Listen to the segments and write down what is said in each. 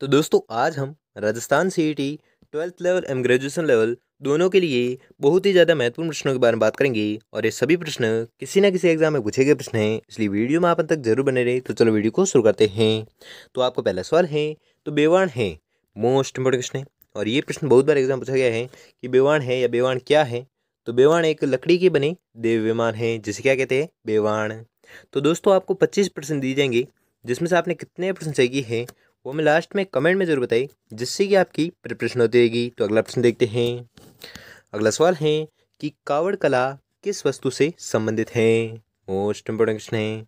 तो दोस्तों आज हम Rajasthan C E T twelfth level and graduation level दोनों के लिए बहुत ही ज़्यादा महत्वपूर्ण प्रश्नों के बारे में बात करेंगे और ये सभी प्रश्न किसी ना किसी एग्जाम में पूछे गए प्रश्न हैं इसलिए वीडियो में आप तक जरूर बने रहे तो चलो वीडियो को शुरू करते हैं तो आपका पहला सवाल है तो बेवाण है मोस्ट इम्पोर्टेंट प्रश्न है और ये प्रश्न बहुत बार एग्जाम पूछा गया है कि बेवाण है या बेवाण क्या है तो बेवाण एक लकड़ी के बने देव विमान है जिसे क्या कहते हैं बेवाण तो दोस्तों आपको पच्चीस प्रश्न दिए जाएंगे जिसमें से आपने कितने प्रश्न चाहिए हैं वो हमें लास्ट में कमेंट में ज़रूर बताइए जिससे कि आपकी प्रिपरेशन होती रहेगी तो अगला प्रश्न देखते हैं अगला सवाल है कि कावड़ कला किस वस्तु से संबंधित है मोस्ट इम्पोर्टेंट प्रश्न है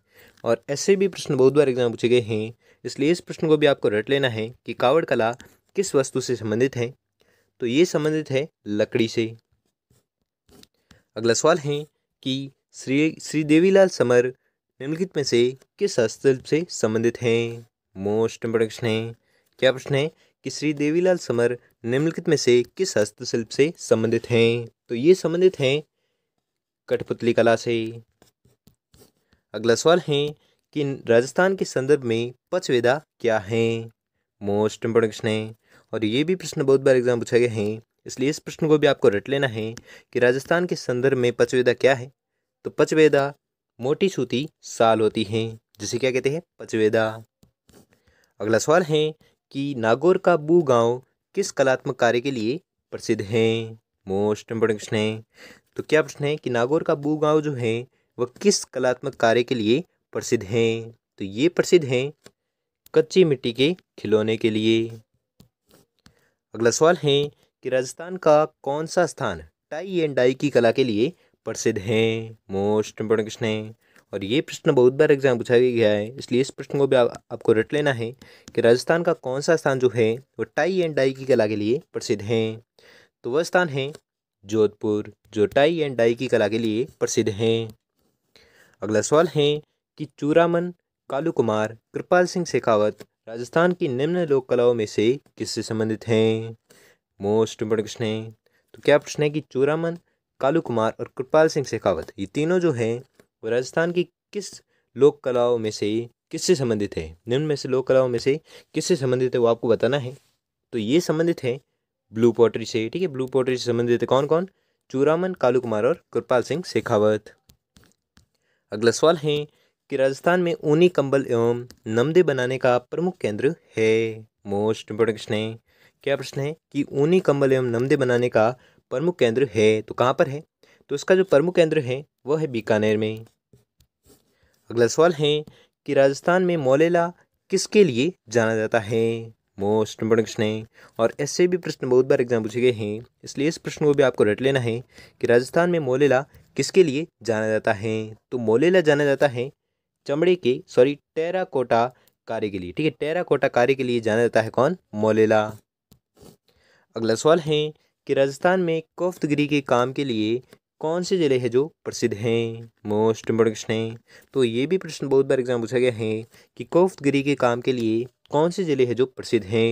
और ऐसे भी प्रश्न बहुत बार एग्जाम पूछे गए हैं इसलिए इस प्रश्न को भी आपको रट लेना है कि कावड़ कला किस वस्तु से संबंधित है तो ये संबंधित है लकड़ी से अगला सवाल है कि श्री श्री देवीलाल समर निम्नलिखित में से किस हस्तशिल्प से संबंधित हैं मोस्ट इम्पोर्टेंट प्रश्न है क्या प्रश्न है कि श्री देवीलाल समर निम्नलिखित में से किस हस्तशिल्प से संबंधित हैं तो ये संबंधित हैं कठपुतली कला से अगला सवाल है कि राजस्थान के संदर्भ में पचवेदा क्या हैं मोस्ट इम्पोर्टेंट प्रश्न है और ये भी प्रश्न बहुत बार एग्जाम पूछा गया है इसलिए इस प्रश्न को भी आपको रट लेना है कि राजस्थान के संदर्भ में पचवेदा क्या है तो पचवेदा मोटी सूती साल होती हैं जिसे क्या कहते हैं पचवेदा अगला सवाल है कि नागौर का बू गांव किस कलात्मक कार्य के लिए प्रसिद्ध है मोस्ट इम्पोर्टेंट प्रश्न है तो क्या प्रश्न है कि नागौर का बू गांव जो है वह किस कलात्मक कार्य के लिए प्रसिद्ध है तो ये प्रसिद्ध है कच्ची मिट्टी के खिलौने के लिए अगला सवाल है कि राजस्थान का कौन सा स्थान टाई एंड डाई की कला के लिए प्रसिद्ध है मोस्ट इम्पोर्टेंट प्रश्न है और ये प्रश्न बहुत बार एग्जाम पूछा गया है इसलिए इस प्रश्न को भी आ, आपको रट लेना है कि राजस्थान का कौन सा स्थान जो है वो टाई एंड डाई की कला के लिए प्रसिद्ध है तो वह स्थान है जोधपुर जो टाई एंड डाई की कला के लिए प्रसिद्ध हैं अगला सवाल है कि चूरामन कालू कुमार कृपाल सिंह शेखावत राजस्थान की निम्न लोक कलाओं में से किससे संबंधित हैं मोस्ट इम्पोर्टेंट प्रश्न है तो क्या प्रश्न है कि चूरामन कालू कुमार और कृपाल सिंह शेखावत ये तीनों जो हैं वो राजस्थान की किस लोक कलाओं में से किससे संबंधित है निम्न में से लोक कलाओं में से किससे संबंधित है वो आपको बताना है तो ये संबंधित है ब्लू पॉटरी से ठीक है ब्लू पॉटरी से संबंधित है कौन कौन चूरामन कालू कुमार और कृपाल सिंह शेखावत अगला सवाल है कि राजस्थान में ऊनी कंबल एवं नमदे बनाने का प्रमुख केंद्र है मोस्ट इम्पोर्टेंट प्रश्न है क्या प्रश्न है कि ऊनी कंबल एवं नमदे बनाने का प्रमुख केंद्र है तो कहाँ पर है तो इसका जो प्रमुख केंद्र है वह है बीकानेर में अगला सवाल है कि राजस्थान में मौलेला किसके लिए जाना जाता है मोस्ट इम्पोर्टेंट क्वेश्चन है और ऐसे भी प्रश्न बहुत बार एग्जाम पूछे गए हैं इसलिए इस प्रश्न को भी आपको रट लेना है कि राजस्थान में मोलेला किसके लिए जाना जाता है तो मोलेला जाना जाता है चमड़े के सॉरी टेराकोटा कार्य के लिए ठीक है टेराकोटा कार्य के लिए जाना जाता है कौन मोलेला अगला सवाल है कि राजस्थान में कोफ्तगिरी के काम के लिए कौन से ज़िले हैं जो प्रसिद्ध हैं मोस्ट इम्पोर्टेंट प्रश्न है तो ये भी प्रश्न बहुत बार एग्जाम पूछा गया है कि कोफ्तगिरी के काम के लिए कौन से ज़िले हैं जो प्रसिद्ध हैं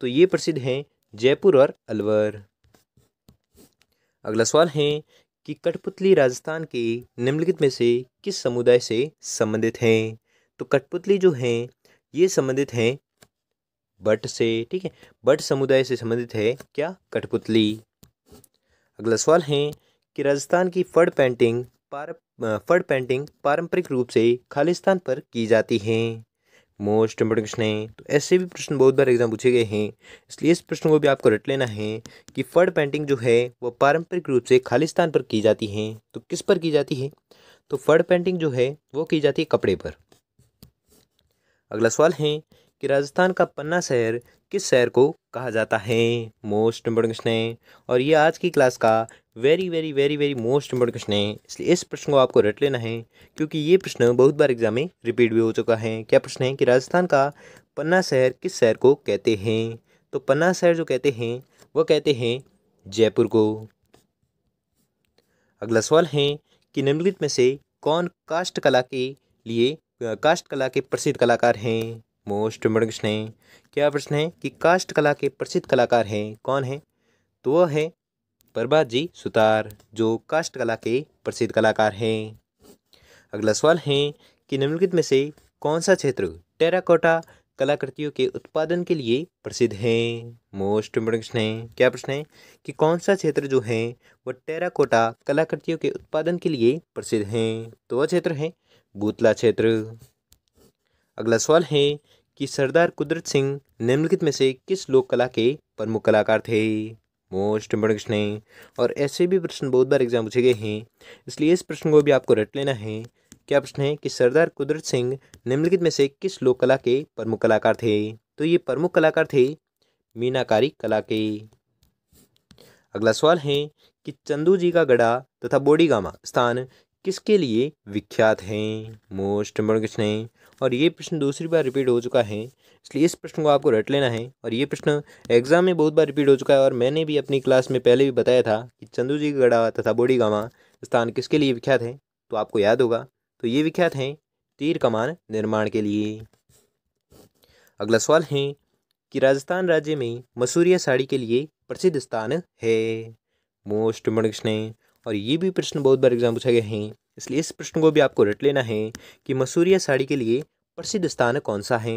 तो ये प्रसिद्ध हैं जयपुर और अलवर अगला सवाल है कि कठपुतली राजस्थान के निम्नलिखित में से किस समुदाय से संबंधित हैं तो कठपुतली जो हैं ये संबंधित हैं बट से ठीक है बट समुदाय से संबंधित है क्या कठपुतली अगला सवाल है कि राजस्थान की फड़ पेंटिंग पार फड़ पेंटिंग पारंपरिक रूप से खालिस्तान पर की जाती है मोस्ट इम्पोर्टेंट क्वेश्चन है तो ऐसे भी प्रश्न बहुत बार एग्जाम पूछे गए हैं इसलिए इस प्रश्न को भी आपको रट लेना है कि फड़ पेंटिंग जो है वो पारंपरिक रूप से खालिस्तान पर की जाती है तो किस पर की जाती है तो फड़ पेंटिंग जो है वो की जाती है कपड़े पर अगला सवाल है कि राजस्थान का पन्ना शहर किस शहर को कहा जाता है मोस्ट इम्पोर्टेंट क्वेश्चन है और ये आज की क्लास का very very very very most important question है इसलिए इस प्रश्न को आपको रट लेना है क्योंकि ये प्रश्न बहुत बार एग्जाम में रिपीट भी हो चुका है क्या प्रश्न है कि राजस्थान का पन्ना शहर किस शहर को कहते हैं तो पन्ना शहर जो कहते हैं वह कहते हैं जयपुर को अगला सवाल है कि निम्नलिखित में से कौन काष्ट कला के लिए काष्ट कला के प्रसिद्ध कलाकार हैं मोस्ट इंपॉर्टेंट क्वेश्चन है क्या प्रश्न है कि काष्ट कला के प्रसिद्ध कलाकार हैं कौन है तो वह है प्रभात जी सुतार जो काष्ट कला के प्रसिद्ध कलाकार हैं अगला सवाल है कि निम्नलिखित में से कौन सा क्षेत्र टेराकोटा कलाकृतियों के उत्पादन के लिए प्रसिद्ध है मोस्ट इम्पोर्टेंट प्रश्न है क्या प्रश्न है कि कौन सा क्षेत्र जो है वह टेराकोटा कलाकृतियों के उत्पादन के लिए प्रसिद्ध है तो वह क्षेत्र है बूतला क्षेत्र अगला सवाल है कि सरदार कुदरत सिंह निम्नलिखित में से किस लोक कला के प्रमुख कलाकार थे मोस्ट इम्पोर्टेंट क्वेश्चन है और ऐसे भी प्रश्न बहुत बार एग्जाम पूछे गए हैं इसलिए इस प्रश्न को भी आपको रट लेना है क्या प्रश्न है कि सरदार कुदरत सिंह निम्नलिखित में से किस लोक कला के प्रमुख कलाकार थे तो ये प्रमुख कलाकार थे मीनाकारी कला के अगला सवाल है कि चंदू जी का गढ़ा तथा बोडीगामा स्थान किसके लिए विख्यात हैं मोस्ट इम्पोर्टेंट क्वेश्चन है और ये प्रश्न दूसरी बार रिपीट हो चुका है इसलिए इस प्रश्न को आपको रट लेना है और ये प्रश्न एग्जाम में बहुत बार रिपीट हो चुका है और मैंने भी अपनी क्लास में पहले भी बताया था कि चंदू जी गढ़ा तथा बोडी गामा स्थान किसके लिए विख्यात है तो आपको याद होगा तो ये विख्यात हैं तीर कमान निर्माण के लिए अगला सवाल है कि राजस्थान राज्य में मसूरिया साड़ी के लिए प्रसिद्ध स्थान है मोस्ट मणक्ष और ये भी प्रश्न बहुत बार एग्जाम पूछा गया है इसलिए इस प्रश्न को भी आपको रट लेना है कि मसूरिया साड़ी के लिए प्रसिद्ध स्थान कौन सा है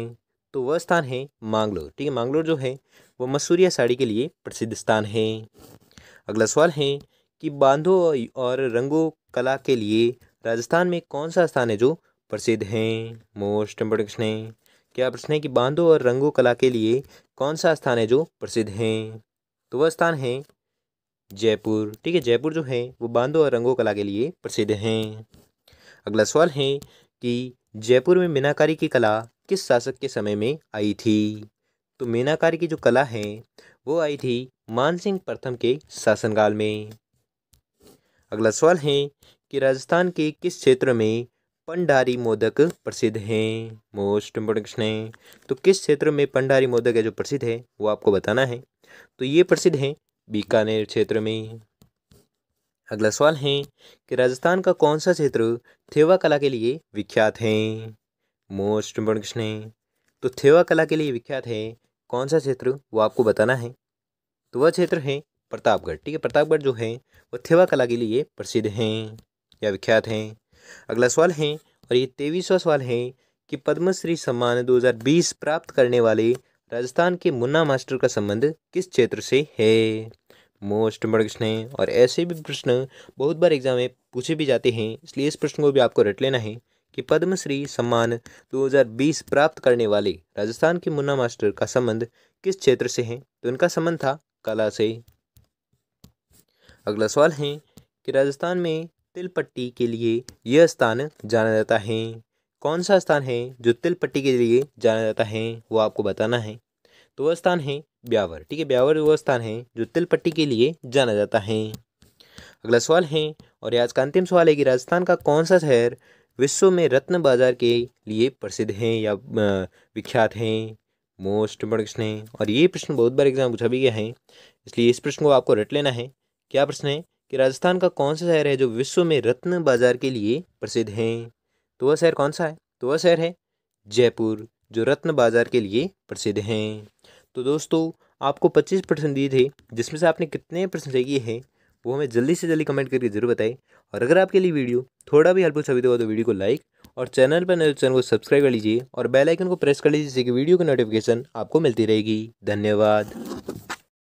तो वह स्थान है मांगलोर ठीक है मांगलोर जो है वह मसूरिया साड़ी के लिए प्रसिद्ध स्थान है अगला सवाल है कि बांधो और रंगों कला के लिए राजस्थान में कौन सा स्थान है जो प्रसिद्ध हैं मोस्ट इम्पोर्टेंट प्रश्न है क्या प्रश्न है कि बांधो और रंगों कला के लिए कौन सा स्थान है जो प्रसिद्ध हैं तो वह स्थान है जयपुर ठीक है जयपुर जो है वो बांधो और रंगों कला के लिए प्रसिद्ध हैं अगला सवाल है कि जयपुर में मीनाकारी की कला किस शासक के समय में आई थी तो मीनाकारी की जो कला है वो आई थी मानसिंह प्रथम के शासनकाल में अगला सवाल है कि राजस्थान के किस क्षेत्र में पंडारी मोदक प्रसिद्ध हैं मोस्ट इम्पोर्टेंट क्वेश्चन है तो किस क्षेत्र में पंडारी मोदक है जो प्रसिद्ध है वो आपको बताना है तो ये प्रसिद्ध हैं बीकानेर क्षेत्र में अगला सवाल है कि राजस्थान का कौन सा क्षेत्र थेवा कला के लिए विख्यात है मोस्ट इम्पोर्टेंट क्वेश्चन है तो थेवा कला के लिए विख्यात है कौन सा क्षेत्र वो आपको बताना है तो वह क्षेत्र है प्रतापगढ़ ठीक है प्रतापगढ़ जो है वो थेवा कला के लिए प्रसिद्ध हैं या विख्यात हैं अगला सवाल है और ये तेईसवा सवाल है कि पद्मश्री सम्मान 2020 प्राप्त करने वाले राजस्थान के मुन्ना मास्टर का संबंध किस क्षेत्र से है मोस्ट इम्पोर्टेंट प्रश्न है और ऐसे भी प्रश्न बहुत बार एग्जाम में पूछे भी जाते हैं इसलिए इस प्रश्न को भी आपको रट लेना है कि पद्मश्री सम्मान 2020 प्राप्त करने वाले राजस्थान के मुन्ना मास्टर का संबंध किस क्षेत्र से है तो इनका संबंध था कला से अगला सवाल है कि राजस्थान में तिलपट्टी के लिए यह स्थान जाना जाता है कौन सा स्थान है जो तिलपट्टी के लिए जाना जाता है वो आपको बताना है तो वह स्थान है ब्यावर ठीक है ब्यावर वो स्थान है जो तिलपट्टी के लिए जाना जाता है अगला सवाल है और आज का अंतिम सवाल है कि राजस्थान का कौन सा शहर विश्व में रत्न बाजार के लिए प्रसिद्ध हैं या विख्यात हैं मोस्ट बड़े प्रश्न है और ये प्रश्न बहुत बार एग्जाम पूछा भी गया है इसलिए इस प्रश्न को आपको रट लेना है क्या प्रश्न है कि राजस्थान का कौन सा शहर है जो विश्व में रत्न बाजार के लिए प्रसिद्ध हैं तो वह शहर कौन सा है तो वह शहर है जयपुर जो रत्न बाजार के लिए प्रसिद्ध हैं तो दोस्तों आपको पच्चीस परसेंट दिए थे जिसमें से आपने कितने परसेंट किए हैं वो हमें जल्दी से जल्दी कमेंट करके जरूर बताएं और अगर आपके लिए वीडियो थोड़ा भी हेल्पफुल साबित हुआ तो वीडियो को लाइक और चैनल पर नए चैनल तो को सब्सक्राइब कर लीजिए और बेल आइकन को प्रेस कर लीजिए जिससे कि वीडियो की नोटिफिकेशन आपको मिलती रहेगी धन्यवाद